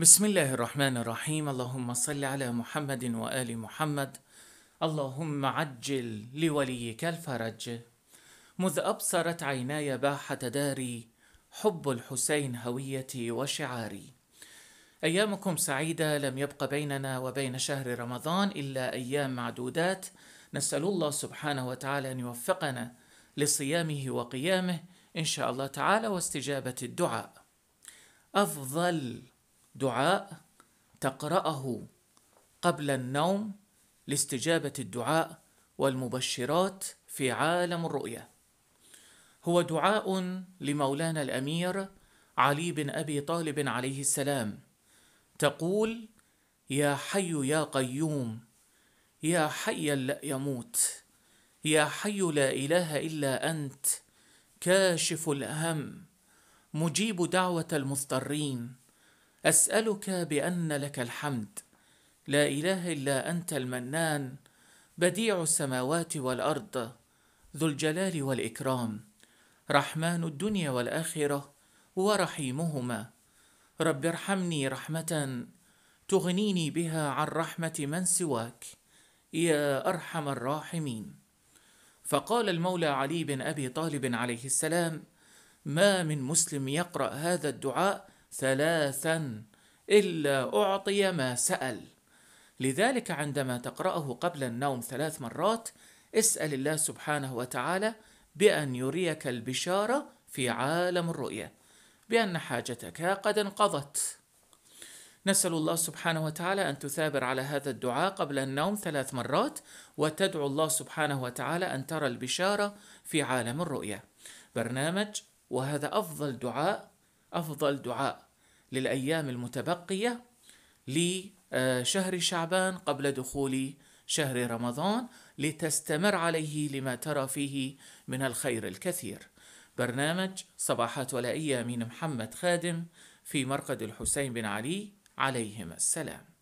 بسم الله الرحمن الرحيم اللهم صل على محمد وآل محمد اللهم عجل لوليك الفرج مذ أبصرت عيناي باحة داري حب الحسين هويتي وشعاري أيامكم سعيدة لم يبق بيننا وبين شهر رمضان إلا أيام معدودات نسأل الله سبحانه وتعالى أن يوفقنا لصيامه وقيامه إن شاء الله تعالى واستجابة الدعاء أفضل دعاء تقرأه قبل النوم لاستجابة الدعاء والمبشرات في عالم الرؤيا هو دعاء لمولانا الأمير علي بن أبي طالب عليه السلام تقول يا حي يا قيوم يا حي لا يموت يا حي لا إله إلا أنت كاشف الهم مجيب دعوة المضطرين اسالك بان لك الحمد لا اله الا انت المنان بديع السماوات والارض ذو الجلال والاكرام رحمن الدنيا والاخره ورحيمهما رب ارحمني رحمه تغنيني بها عن رحمه من سواك يا ارحم الراحمين فقال المولى علي بن ابي طالب عليه السلام ما من مسلم يقرا هذا الدعاء ثلاثا إلا أعطي ما سأل لذلك عندما تقرأه قبل النوم ثلاث مرات اسأل الله سبحانه وتعالى بأن يريك البشارة في عالم الرؤية بأن حاجتك قد انقضت نسأل الله سبحانه وتعالى أن تثابر على هذا الدعاء قبل النوم ثلاث مرات وتدعو الله سبحانه وتعالى أن ترى البشارة في عالم الرؤية برنامج وهذا أفضل دعاء أفضل دعاء للأيام المتبقية لشهر شعبان قبل دخول شهر رمضان لتستمر عليه لما ترى فيه من الخير الكثير برنامج صباحات ولائية من محمد خادم في مرقد الحسين بن علي عليهما السلام